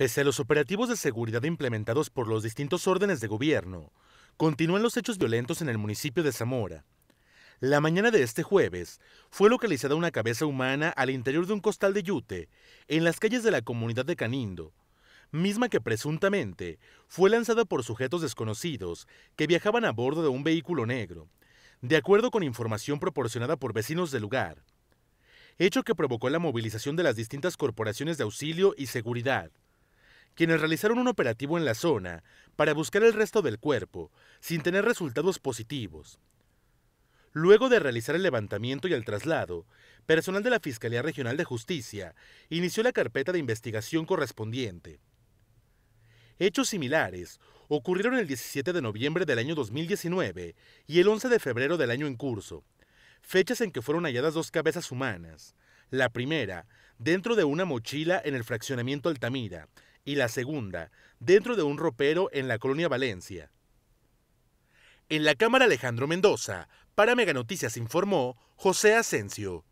Pese a los operativos de seguridad implementados por los distintos órdenes de gobierno, continúan los hechos violentos en el municipio de Zamora. La mañana de este jueves fue localizada una cabeza humana al interior de un costal de yute, en las calles de la comunidad de Canindo, misma que presuntamente fue lanzada por sujetos desconocidos que viajaban a bordo de un vehículo negro, de acuerdo con información proporcionada por vecinos del lugar, hecho que provocó la movilización de las distintas corporaciones de auxilio y seguridad quienes realizaron un operativo en la zona para buscar el resto del cuerpo, sin tener resultados positivos. Luego de realizar el levantamiento y el traslado, personal de la Fiscalía Regional de Justicia inició la carpeta de investigación correspondiente. Hechos similares ocurrieron el 17 de noviembre del año 2019 y el 11 de febrero del año en curso, fechas en que fueron halladas dos cabezas humanas, la primera dentro de una mochila en el fraccionamiento Altamira, y la segunda, dentro de un ropero en la colonia Valencia. En la Cámara Alejandro Mendoza, para Mega Noticias informó José Asensio.